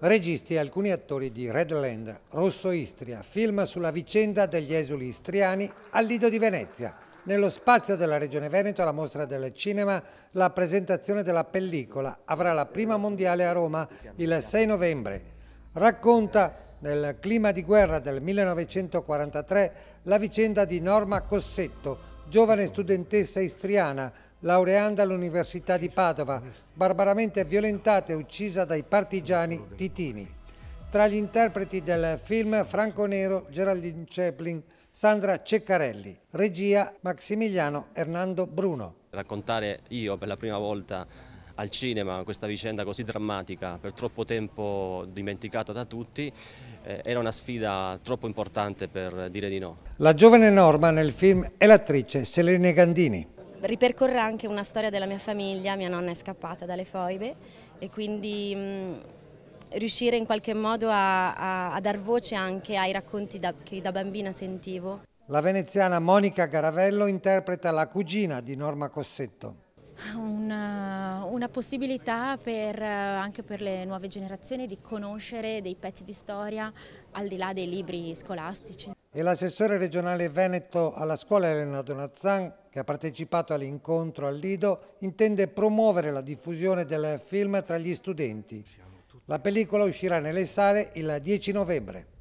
Registi e alcuni attori di Redland, Rosso Istria, film sulla vicenda degli esuli istriani al Lido di Venezia. Nello spazio della Regione Veneto alla Mostra del Cinema la presentazione della pellicola avrà la prima mondiale a Roma il 6 novembre. Racconta nel clima di guerra del 1943 la vicenda di Norma Cossetto, giovane studentessa istriana, laureanda all'Università di Padova, barbaramente violentata e uccisa dai partigiani titini. Tra gli interpreti del film Franco Nero, Geraldine Chaplin, Sandra Ceccarelli, regia Maximiliano Hernando Bruno. Raccontare io per la prima volta al cinema questa vicenda così drammatica, per troppo tempo dimenticata da tutti, eh, era una sfida troppo importante per dire di no. La giovane Norma nel film è l'attrice Selene Gandini. Ripercorre anche una storia della mia famiglia, mia nonna è scappata dalle foibe e quindi mh, riuscire in qualche modo a, a, a, dar voce anche ai racconti da, che da bambina sentivo. La veneziana Monica Garavello interpreta la cugina di Norma Cossetto una, eh, una possibilità per, eh, anche per le nuove generazioni di conoscere dei pezzi di storia al di là dei libri scolastici. E l'assessore regionale Veneto alla scuola Elena Donazzan, che ha partecipato all'incontro al Lido, intende promuovere la diffusione del film tra gli studenti. La pellicola uscirà nelle sale il 10 novembre.